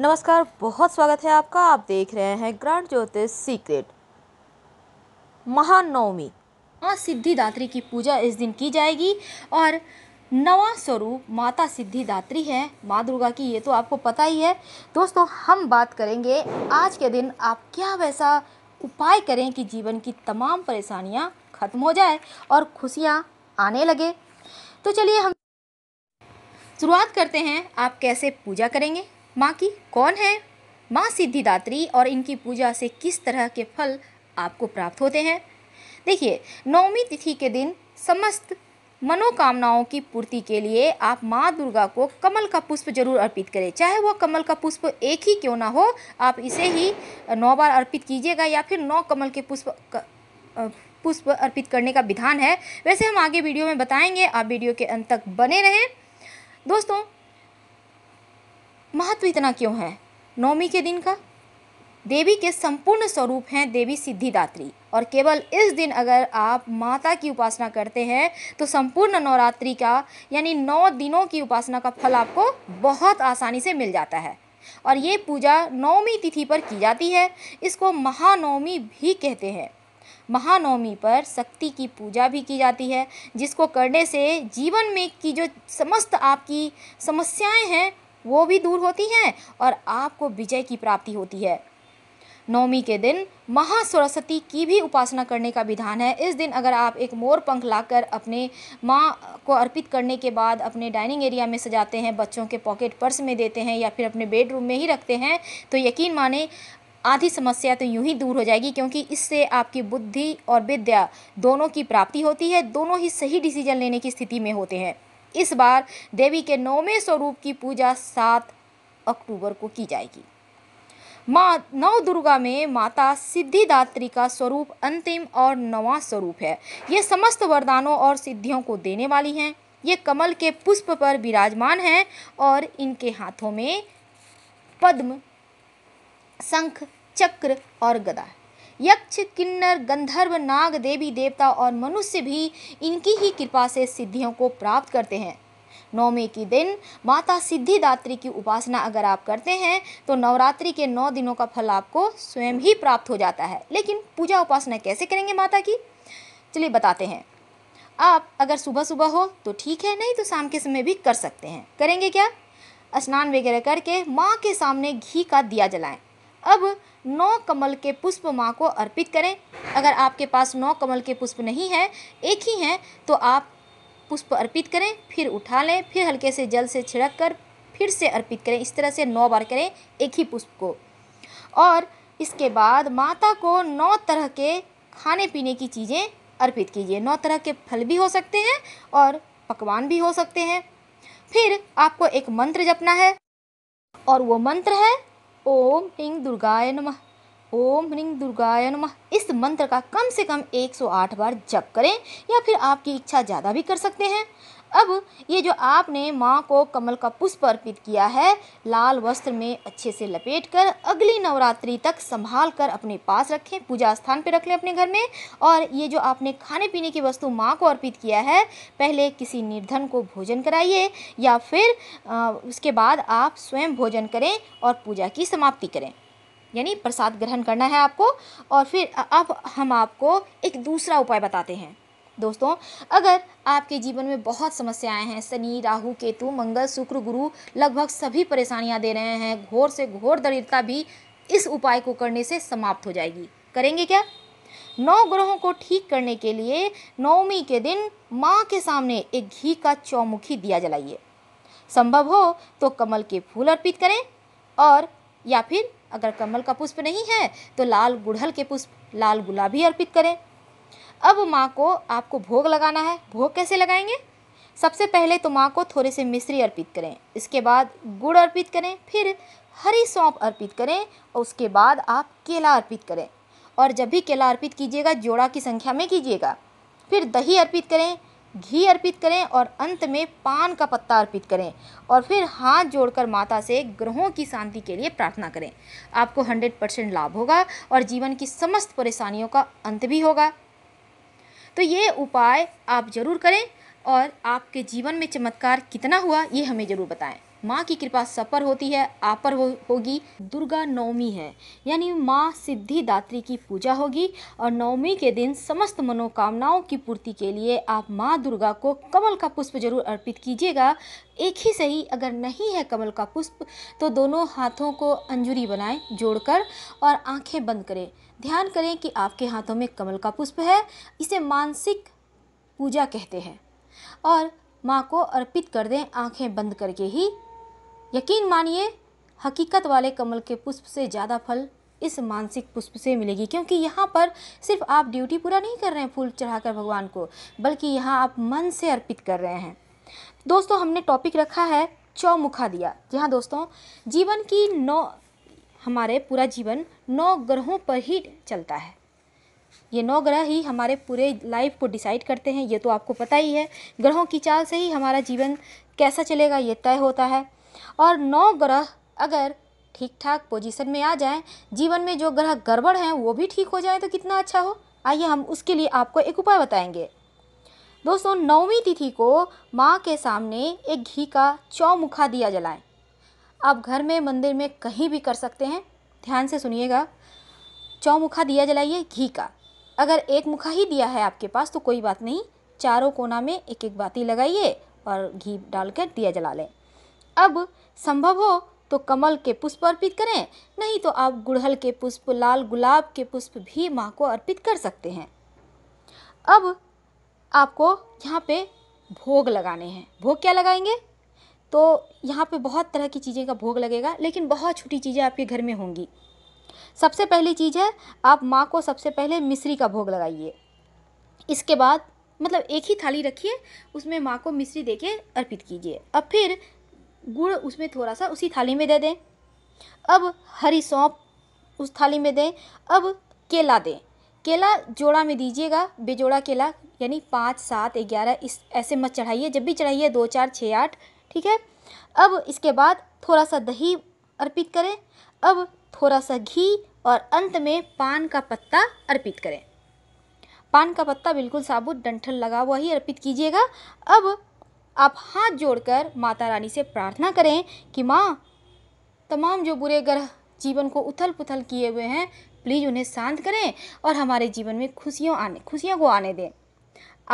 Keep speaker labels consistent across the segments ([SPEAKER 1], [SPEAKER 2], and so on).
[SPEAKER 1] नमस्कार बहुत स्वागत है आपका आप देख रहे हैं ग्रांड ज्योतिष सीक्रेट महानवमी माँ सिद्धिदात्री की पूजा इस दिन की जाएगी और नवा स्वरूप माता सिद्धिदात्री है माँ दुर्गा की ये तो आपको पता ही है दोस्तों हम बात करेंगे आज के दिन आप क्या वैसा उपाय करें कि जीवन की तमाम परेशानियाँ खत्म हो जाए और खुशियाँ आने लगे तो चलिए हम शुरुआत करते हैं आप कैसे पूजा करेंगे माँ की कौन है माँ सिद्धिदात्री और इनकी पूजा से किस तरह के फल आपको प्राप्त होते हैं देखिए नवमी तिथि के दिन समस्त मनोकामनाओं की पूर्ति के लिए आप माँ दुर्गा को कमल का पुष्प जरूर अर्पित करें चाहे वह कमल का पुष्प एक ही क्यों ना हो आप इसे ही नौ बार अर्पित कीजिएगा या फिर नौ कमल के पुष्प पुष्प अर्पित करने का विधान है वैसे हम आगे वीडियो में बताएंगे आप वीडियो के अंत तक बने रहें दोस्तों महत्व इतना क्यों है नौमी के दिन का देवी के संपूर्ण स्वरूप हैं देवी सिद्धिदात्री और केवल इस दिन अगर आप माता की उपासना करते हैं तो संपूर्ण नवरात्रि का यानी नौ दिनों की उपासना का फल आपको बहुत आसानी से मिल जाता है और ये पूजा नौमी तिथि पर की जाती है इसको महानवमी भी कहते हैं महानवमी पर शक्ति की पूजा भी की जाती है जिसको करने से जीवन में की जो समस्त आपकी समस्याएं हैं वो भी दूर होती हैं और आपको विजय की प्राप्ति होती है नवमी के दिन महा सरस्वती की भी उपासना करने का विधान है इस दिन अगर आप एक मोर पंख लाकर अपने माँ को अर्पित करने के बाद अपने डाइनिंग एरिया में सजाते हैं बच्चों के पॉकेट पर्स में देते हैं या फिर अपने बेडरूम में ही रखते हैं तो यकीन माने आधी समस्या तो यूं ही दूर हो जाएगी क्योंकि इससे आपकी बुद्धि और विद्या दोनों की प्राप्ति होती है दोनों ही सही डिसीजन लेने की स्थिति में होते हैं इस बार देवी के नौवें स्वरूप की पूजा सात अक्टूबर को की जाएगी माँ नव दुर्गा में माता सिद्धिदात्री का स्वरूप अंतिम और नवा स्वरूप है ये समस्त वरदानों और सिद्धियों को देने वाली हैं ये कमल के पुष्प पर विराजमान हैं और इनके हाथों में पद्म शंख चक्र और गदा है यक्ष किन्नर गंधर्व नाग देवी देवता और मनुष्य भी इनकी ही कृपा से सिद्धियों को प्राप्त करते हैं नौमी के दिन माता सिद्धिदात्री की उपासना अगर आप करते हैं तो नवरात्रि के नौ दिनों का फल आपको स्वयं ही प्राप्त हो जाता है लेकिन पूजा उपासना कैसे करेंगे माता की चलिए बताते हैं आप अगर सुबह सुबह हो तो ठीक है नहीं तो शाम के समय भी कर सकते हैं करेंगे क्या स्नान वगैरह करके माँ के सामने घी का दिया जलाएं अब नौ कमल के पुष्प माँ को अर्पित करें अगर आपके पास नौ कमल के पुष्प नहीं हैं एक ही हैं तो आप पुष्प अर्पित करें फिर उठा लें फिर हल्के से जल से छिड़क कर फिर से अर्पित करें इस तरह से नौ बार करें एक ही पुष्प को और इसके बाद माता को नौ तरह के खाने पीने की चीज़ें अर्पित कीजिए नौ तरह के फल भी हो सकते हैं और पकवान भी हो सकते हैं फिर आपको एक मंत्र जपना है और वो मंत्र है ओम ह्रीं दुर्गाय नमः ओम ह्रीं दुर्गाय नम इस मंत्र का कम से कम 108 बार जप करें या फिर आपकी इच्छा ज़्यादा भी कर सकते हैं अब ये जो आपने माँ को कमल का पुष्प अर्पित किया है लाल वस्त्र में अच्छे से लपेट कर अगली नवरात्रि तक संभाल कर अपने पास रखें पूजा स्थान पर रख लें अपने घर में और ये जो आपने खाने पीने की वस्तु माँ को अर्पित किया है पहले किसी निर्धन को भोजन कराइए या फिर आ, उसके बाद आप स्वयं भोजन करें और पूजा की समाप्ति करें यानी प्रसाद ग्रहण करना है आपको और फिर अब हम आपको एक दूसरा उपाय बताते हैं दोस्तों अगर आपके जीवन में बहुत समस्याएं हैं शनि राहु केतु मंगल शुक्र गुरु लगभग सभी परेशानियां दे रहे हैं घोर से घोर दरिद्रता भी इस उपाय को करने से समाप्त हो जाएगी करेंगे क्या नौ ग्रहों को ठीक करने के लिए नवमी के दिन माँ के सामने एक घी का चौमुखी दिया जलाइए संभव हो तो कमल के फूल अर्पित करें और या फिर अगर कमल का पुष्प नहीं है तो लाल गुड़हल के पुष्प लाल गुलाबी अर्पित करें अब माँ को आपको भोग लगाना है भोग कैसे लगाएंगे सबसे पहले तो माँ को थोड़े से मिश्री अर्पित करें इसके बाद गुड़ अर्पित करें फिर हरी सौंप अर्पित करें और उसके बाद आप केला अर्पित करें और जब भी केला अर्पित कीजिएगा जोड़ा की संख्या में कीजिएगा फिर दही अर्पित करें घी अर्पित करें और अंत में पान का पत्ता अर्पित करें और फिर हाथ जोड़कर माता से ग्रहों की शांति के लिए प्रार्थना करें आपको 100 परसेंट लाभ होगा और जीवन की समस्त परेशानियों का अंत भी होगा तो ये उपाय आप ज़रूर करें और आपके जीवन में चमत्कार कितना हुआ ये हमें ज़रूर बताएं माँ की कृपा सपर होती है आपर हो, होगी दुर्गा नवमी है यानी माँ सिद्धिदात्री की पूजा होगी और नवमी के दिन समस्त मनोकामनाओं की पूर्ति के लिए आप माँ दुर्गा को कमल का पुष्प जरूर अर्पित कीजिएगा एक ही सही अगर नहीं है कमल का पुष्प तो दोनों हाथों को अंजुरी बनाएं जोड़कर और आंखें बंद करें ध्यान करें कि आपके हाथों में कमल का पुष्प है इसे मानसिक पूजा कहते हैं और माँ को अर्पित कर दें आंखें बंद करके ही यकीन मानिए हकीकत वाले कमल के पुष्प से ज़्यादा फल इस मानसिक पुष्प से मिलेगी क्योंकि यहाँ पर सिर्फ आप ड्यूटी पूरा नहीं कर रहे हैं फूल चढ़ाकर भगवान को बल्कि यहाँ आप मन से अर्पित कर रहे हैं दोस्तों हमने टॉपिक रखा है चौमुखा दिया जी हाँ दोस्तों जीवन की नौ हमारे पूरा जीवन नौ ग्रहों पर ही चलता है ये नौ ग्रह ही हमारे पूरे लाइफ को डिसाइड करते हैं ये तो आपको पता ही है ग्रहों की चाल से ही हमारा जीवन कैसा चलेगा ये तय होता है और नौ ग्रह अगर ठीक ठाक पोजीशन में आ जाएं जीवन में जो ग्रह गड़बड़ हैं वो भी ठीक हो जाए तो कितना अच्छा हो आइए हम उसके लिए आपको एक उपाय बताएंगे दोस्तों नौवीं तिथि को माँ के सामने एक घी का चौमुखा दिया जलाएं आप घर में मंदिर में कहीं भी कर सकते हैं ध्यान से सुनिएगा चौमुखा दिया जलाइए घी का अगर एक मुखा ही दिया है आपके पास तो कोई बात नहीं चारों कोना में एक एक बाती लगाइए और घी डालकर दिया जला लें अब संभव हो तो कमल के पुष्प अर्पित करें नहीं तो आप गुड़हल के पुष्प लाल गुलाब के पुष्प भी माँ को अर्पित कर सकते हैं अब आपको यहाँ पे भोग लगाने हैं भोग क्या लगाएंगे तो यहाँ पे बहुत तरह की चीज़ें का भोग लगेगा लेकिन बहुत छोटी चीज़ें आपके घर में होंगी सबसे पहली चीज़ है आप माँ को सबसे पहले मिश्री का भोग लगाइए इसके बाद मतलब एक ही थाली रखिए उसमें माँ को मिश्री देके अर्पित कीजिए अब फिर गुड़ उसमें थोड़ा सा उसी थाली में दे दें अब हरी सौंप उस थाली में दें अब केला दें केला जोड़ा में दीजिएगा बेजोड़ा केला यानी पाँच सात ग्यारह इस ऐसे मत चढ़ाइए जब भी चढ़ाइए दो चार छः आठ ठीक है अब इसके बाद थोड़ा सा दही अर्पित करें अब थोड़ा सा घी और अंत में पान का पत्ता अर्पित करें पान का पत्ता बिल्कुल साबुत डंठल लगा हुआ ही अर्पित कीजिएगा अब आप हाथ जोड़कर माता रानी से प्रार्थना करें कि माँ तमाम जो बुरे ग्रह जीवन को उथल पुथल किए हुए हैं प्लीज़ उन्हें शांत करें और हमारे जीवन में खुशियों आने खुशियों को आने दें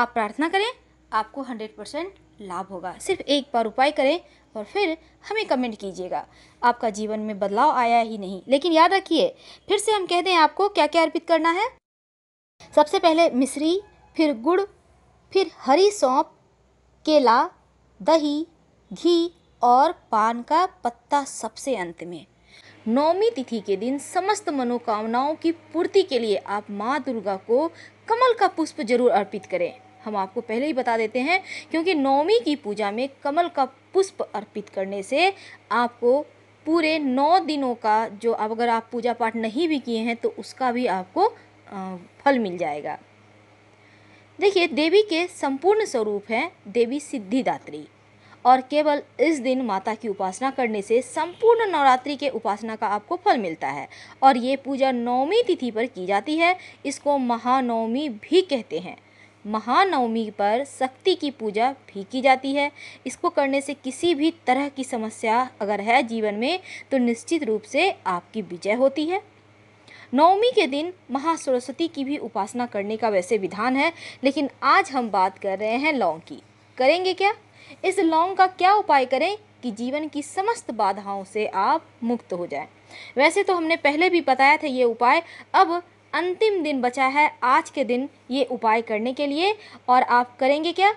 [SPEAKER 1] आप प्रार्थना करें आपको हंड्रेड परसेंट लाभ होगा सिर्फ एक बार उपाय करें और फिर हमें कमेंट कीजिएगा आपका जीवन में बदलाव आया ही नहीं लेकिन याद रखिए फिर से हम कह दें आपको क्या क्या अर्पित करना है सबसे पहले मिश्री फिर गुड़ फिर हरी सौंप केला दही घी और पान का पत्ता सबसे अंत में नौमी तिथि के दिन समस्त मनोकामनाओं की पूर्ति के लिए आप माँ दुर्गा को कमल का पुष्प जरूर अर्पित करें हम आपको पहले ही बता देते हैं क्योंकि नौमी की पूजा में कमल का पुष्प अर्पित करने से आपको पूरे नौ दिनों का जो अब अगर आप पूजा पाठ नहीं भी किए हैं तो उसका भी आपको फल मिल जाएगा देखिए देवी के संपूर्ण स्वरूप हैं देवी सिद्धिदात्री और केवल इस दिन माता की उपासना करने से संपूर्ण नवरात्रि के उपासना का आपको फल मिलता है और ये पूजा नवमी तिथि पर की जाती है इसको महानवमी भी कहते हैं महानवमी पर शक्ति की पूजा भी की जाती है इसको करने से किसी भी तरह की समस्या अगर है जीवन में तो निश्चित रूप से आपकी विजय होती है नवमी के दिन महासरस्वती की भी उपासना करने का वैसे विधान है लेकिन आज हम बात कर रहे हैं लौंग की करेंगे क्या इस लौंग का क्या उपाय करें कि जीवन की समस्त बाधाओं से आप मुक्त हो जाएं वैसे तो हमने पहले भी बताया था ये उपाय अब अंतिम दिन बचा है आज के दिन ये उपाय करने के लिए और आप करेंगे क्या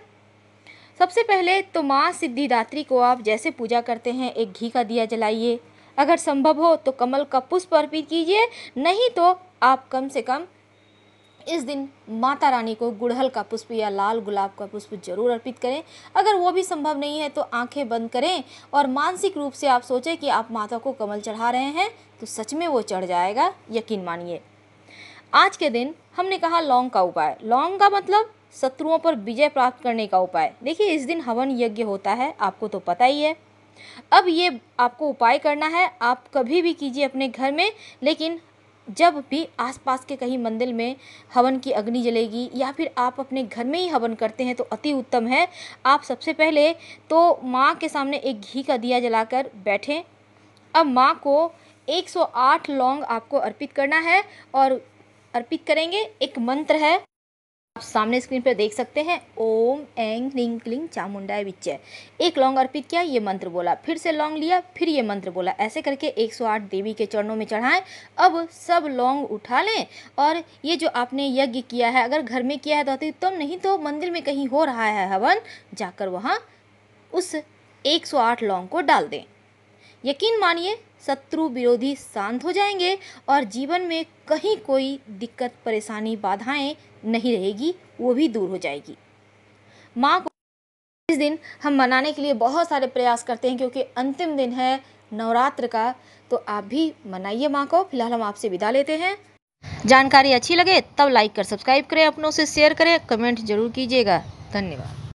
[SPEAKER 1] सबसे पहले तो माँ सिद्धिदात्री को आप जैसे पूजा करते हैं एक घी का दिया जलाइए अगर संभव हो तो कमल का पुष्प अर्पित कीजिए नहीं तो आप कम से कम इस दिन माता रानी को गुड़हल का पुष्प या लाल गुलाब का पुष्प जरूर अर्पित करें अगर वो भी संभव नहीं है तो आंखें बंद करें और मानसिक रूप से आप सोचें कि आप माता को कमल चढ़ा रहे हैं तो सच में वो चढ़ जाएगा यकीन मानिए आज के दिन हमने कहा लौंग का उपाय लौंग का मतलब शत्रुओं पर विजय प्राप्त करने का उपाय देखिए इस दिन हवन यज्ञ होता है आपको तो पता ही है अब ये आपको उपाय करना है आप कभी भी कीजिए अपने घर में लेकिन जब भी आसपास के कहीं मंदिर में हवन की अग्नि जलेगी या फिर आप अपने घर में ही हवन करते हैं तो अति उत्तम है आप सबसे पहले तो माँ के सामने एक घी का दिया जलाकर बैठें अब माँ को 108 लौंग आपको अर्पित करना है और अर्पित करेंगे एक मंत्र है आप सामने स्क्रीन पर देख सकते हैं ओम एंग रिंग क्लिंग चामुंडा विचय एक लौंग अर्पित किया ये मंत्र बोला फिर से लौंग लिया फिर ये मंत्र बोला ऐसे करके 108 देवी के चरणों में चढ़ाएं अब सब लौंग उठा लें और ये जो आपने यज्ञ किया है अगर घर में किया है तो अतिउत्तम नहीं तो मंदिर में कहीं हो रहा है हवन जाकर वहाँ उस एक लौंग को डाल दें यकीन मानिए शत्रु विरोधी शांत हो जाएंगे और जीवन में कहीं कोई दिक्कत परेशानी बाधाएं नहीं रहेगी वो भी दूर हो जाएगी माँ को इस दिन हम मनाने के लिए बहुत सारे प्रयास करते हैं क्योंकि अंतिम दिन है नवरात्र का तो आप भी मनाइए माँ को फिलहाल हम आपसे विदा लेते हैं जानकारी अच्छी लगे तब लाइक कर सब्सक्राइब करें अपनों से शेयर करें कमेंट जरूर कीजिएगा धन्यवाद